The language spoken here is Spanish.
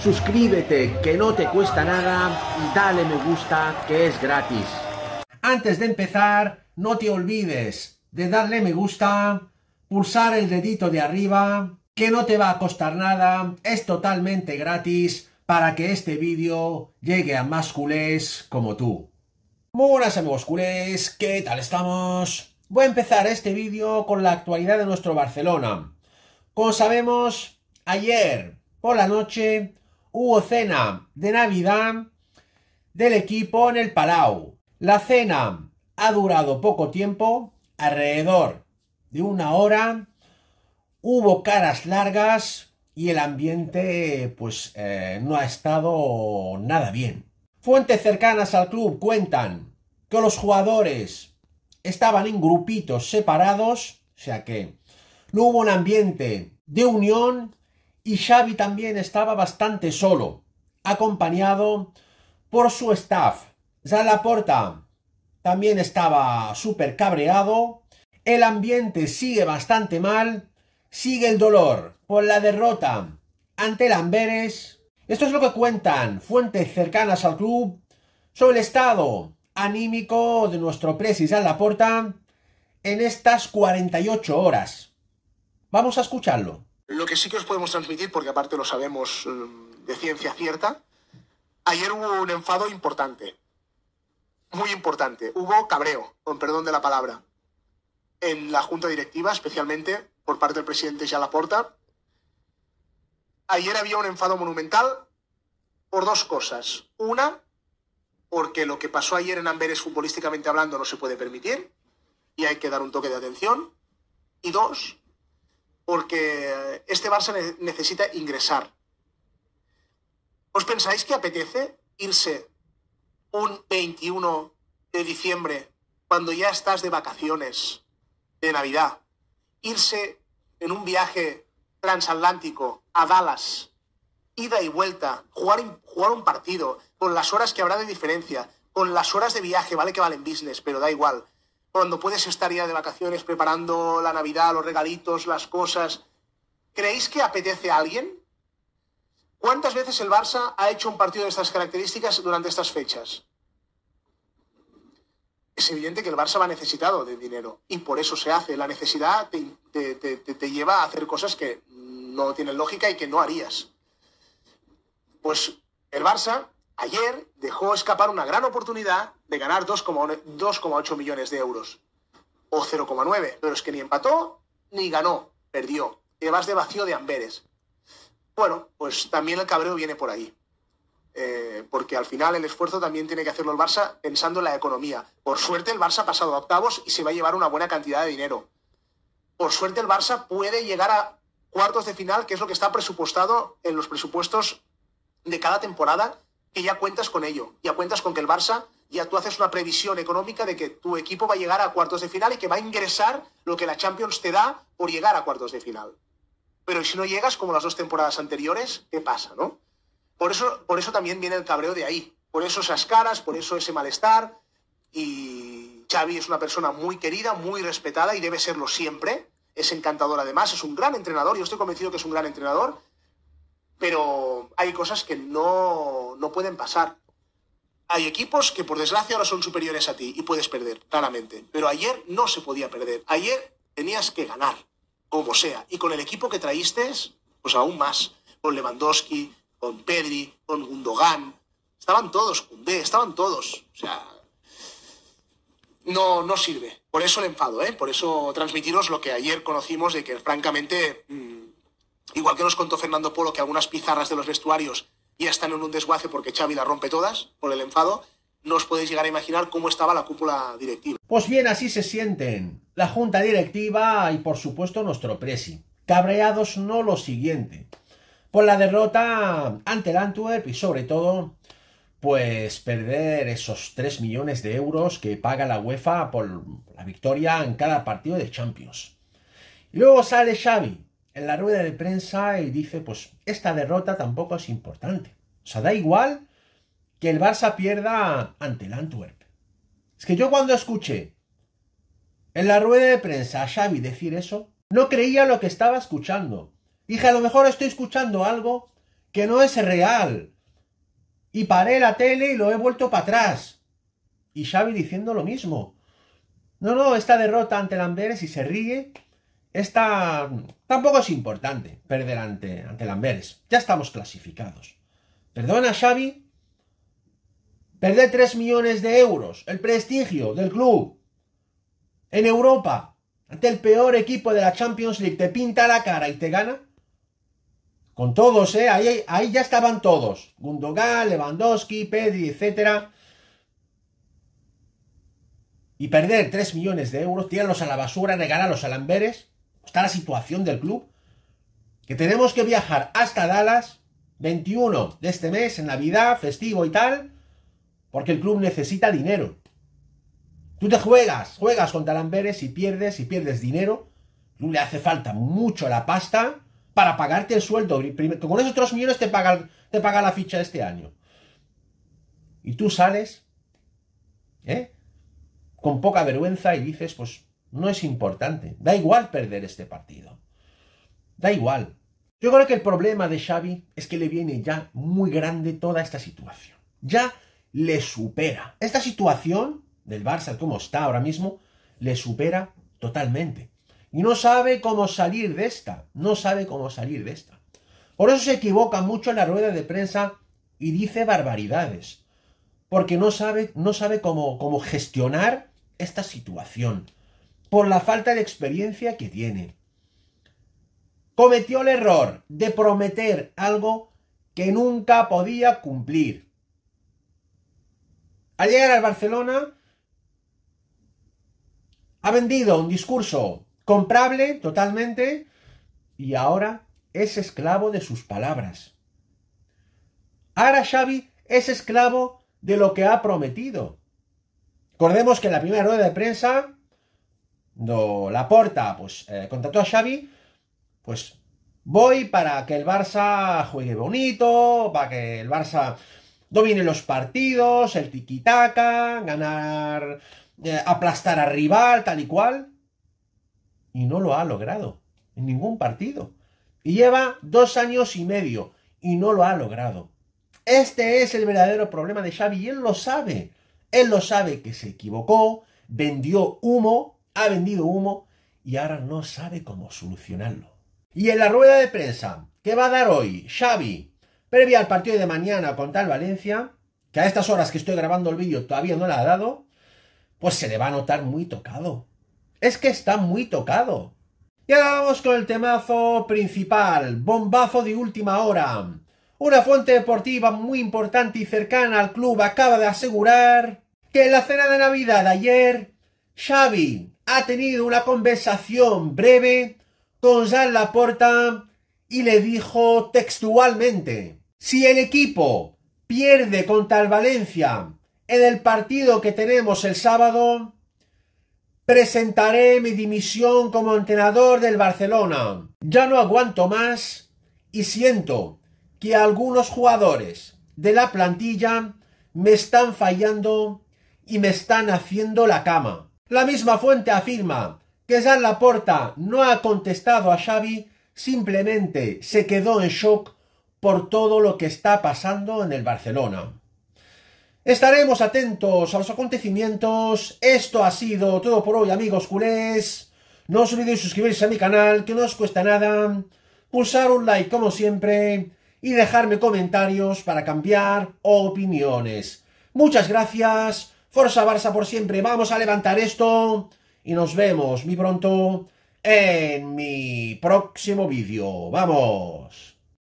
Suscríbete que no te cuesta nada y dale me gusta que es gratis. Antes de empezar, no te olvides de darle me gusta, pulsar el dedito de arriba, que no te va a costar nada, es totalmente gratis para que este vídeo llegue a más culés como tú. Muy buenas amigos culés, ¿qué tal estamos? Voy a empezar este vídeo con la actualidad de nuestro Barcelona. Como sabemos, ayer por la noche hubo cena de Navidad del equipo en el Palau. La cena ha durado poco tiempo, alrededor de una hora. Hubo caras largas y el ambiente pues eh, no ha estado nada bien. Fuentes cercanas al club cuentan que los jugadores estaban en grupitos separados, o sea que no hubo un ambiente de unión y Xavi también estaba bastante solo, acompañado por su staff. Zalaporta también estaba súper cabreado, el ambiente sigue bastante mal, sigue el dolor por la derrota ante el Amberes. Esto es lo que cuentan fuentes cercanas al club sobre el estado anímico de nuestro presidente a la porta en estas 48 horas. Vamos a escucharlo. Lo que sí que os podemos transmitir, porque aparte lo sabemos eh, de ciencia cierta, ayer hubo un enfado importante. Muy importante. Hubo cabreo, con perdón de la palabra. En la junta directiva, especialmente por parte del presidente Laporta Ayer había un enfado monumental por dos cosas. Una, porque lo que pasó ayer en Amberes futbolísticamente hablando no se puede permitir y hay que dar un toque de atención. Y dos, porque este Barça necesita ingresar. ¿Os pensáis que apetece irse un 21 de diciembre, cuando ya estás de vacaciones de Navidad, irse en un viaje transatlántico a Dallas ida y vuelta, jugar, jugar un partido, con las horas que habrá de diferencia, con las horas de viaje, vale que valen business, pero da igual. Cuando puedes estar ya de vacaciones preparando la Navidad, los regalitos, las cosas. ¿Creéis que apetece a alguien? ¿Cuántas veces el Barça ha hecho un partido de estas características durante estas fechas? Es evidente que el Barça va necesitado de dinero y por eso se hace. La necesidad te lleva a hacer cosas que no tienen lógica y que no harías. Pues el Barça ayer dejó escapar una gran oportunidad de ganar 2,8 millones de euros. O 0,9. Pero es que ni empató ni ganó. Perdió. Y vas de vacío de Amberes. Bueno, pues también el cabreo viene por ahí. Eh, porque al final el esfuerzo también tiene que hacerlo el Barça pensando en la economía. Por suerte el Barça ha pasado a octavos y se va a llevar una buena cantidad de dinero. Por suerte el Barça puede llegar a cuartos de final, que es lo que está presupuestado en los presupuestos de cada temporada que ya cuentas con ello, ya cuentas con que el Barça, ya tú haces una previsión económica de que tu equipo va a llegar a cuartos de final y que va a ingresar lo que la Champions te da por llegar a cuartos de final. Pero si no llegas como las dos temporadas anteriores, ¿qué pasa, no? Por eso, por eso también viene el cabreo de ahí, por eso esas caras, por eso ese malestar y Xavi es una persona muy querida, muy respetada y debe serlo siempre. Es encantador además, es un gran entrenador, yo estoy convencido que es un gran entrenador pero hay cosas que no, no pueden pasar. Hay equipos que por desgracia ahora son superiores a ti y puedes perder, claramente. Pero ayer no se podía perder. Ayer tenías que ganar, como sea. Y con el equipo que traíste, pues aún más. Con Lewandowski, con Pedri, con Gundogan. Estaban todos, Cundé, estaban todos. O sea, no, no sirve. Por eso el enfado, ¿eh? Por eso transmitiros lo que ayer conocimos de que francamente... Mm, Igual que nos contó Fernando Polo que algunas pizarras de los vestuarios ya están en un desguace porque Xavi las rompe todas por el enfado, no os podéis llegar a imaginar cómo estaba la cúpula directiva. Pues bien, así se sienten la junta directiva y por supuesto nuestro presi. Cabreados no lo siguiente. Por la derrota ante el Antwerp y sobre todo pues perder esos 3 millones de euros que paga la UEFA por la victoria en cada partido de Champions. Y luego sale Xavi en la rueda de prensa y dice, pues esta derrota tampoco es importante. O sea, da igual que el Barça pierda ante el Antwerp. Es que yo cuando escuché en la rueda de prensa a Xavi decir eso, no creía lo que estaba escuchando. Dije, a lo mejor estoy escuchando algo que no es real. Y paré la tele y lo he vuelto para atrás. Y Xavi diciendo lo mismo. No, no, esta derrota ante el Amberes y se ríe esta tampoco es importante perder ante, ante el Ya estamos clasificados. Perdona, Xavi. Perder 3 millones de euros, el prestigio del club en Europa, ante el peor equipo de la Champions League, te pinta la cara y te gana. Con todos, ¿eh? Ahí, ya estaban todos. Gundogan, Lewandowski, Pedri, etcétera y perder 3 millones de euros, tirarlos a la basura, regalarlos a Lamberes, Está la situación del club. Que tenemos que viajar hasta Dallas 21 de este mes, en Navidad, festivo y tal, porque el club necesita dinero. Tú te juegas, juegas con talamberes y pierdes y pierdes dinero. le hace falta mucho la pasta para pagarte el sueldo. Con esos otros millones te paga, te paga la ficha este año. Y tú sales, ¿eh? Con poca vergüenza y dices, pues no es importante. Da igual perder este partido. Da igual. Yo creo que el problema de Xavi es que le viene ya muy grande toda esta situación. Ya le supera. Esta situación del Barça, como está ahora mismo, le supera totalmente. Y no sabe cómo salir de esta. No sabe cómo salir de esta. Por eso se equivoca mucho en la rueda de prensa y dice barbaridades. Porque no sabe, no sabe cómo, cómo gestionar esta situación por la falta de experiencia que tiene. Cometió el error de prometer algo que nunca podía cumplir. Al llegar al Barcelona, ha vendido un discurso comprable totalmente y ahora es esclavo de sus palabras. Ahora Xavi es esclavo de lo que ha prometido. Recordemos que en la primera rueda de prensa cuando porta, pues, contactó eh, contrató a Xavi, pues voy para que el Barça juegue bonito, para que el Barça domine los partidos, el tiquitaca, ganar, eh, aplastar al rival, tal y cual. Y no lo ha logrado en ningún partido. Y lleva dos años y medio y no lo ha logrado. Este es el verdadero problema de Xavi y él lo sabe. Él lo sabe que se equivocó, vendió humo ha vendido humo y ahora no sabe cómo solucionarlo. Y en la rueda de prensa que va a dar hoy Xavi, previa al partido de mañana contra tal Valencia, que a estas horas que estoy grabando el vídeo todavía no la ha dado, pues se le va a notar muy tocado. Es que está muy tocado. Y ahora vamos con el temazo principal, bombazo de última hora. Una fuente deportiva muy importante y cercana al club acaba de asegurar que en la cena de Navidad de ayer Xavi ha tenido una conversación breve con Jean Laporta y le dijo textualmente, si el equipo pierde contra el Valencia en el partido que tenemos el sábado, presentaré mi dimisión como entrenador del Barcelona. Ya no aguanto más y siento que algunos jugadores de la plantilla me están fallando y me están haciendo la cama. La misma fuente afirma que la Laporta no ha contestado a Xavi, simplemente se quedó en shock por todo lo que está pasando en el Barcelona. Estaremos atentos a los acontecimientos. Esto ha sido todo por hoy, amigos culés. No os olvidéis suscribirse a mi canal, que no os cuesta nada. Pulsar un like, como siempre. Y dejarme comentarios para cambiar opiniones. Muchas gracias. Forza Barça por siempre. Vamos a levantar esto. Y nos vemos muy pronto en mi próximo vídeo. ¡Vamos!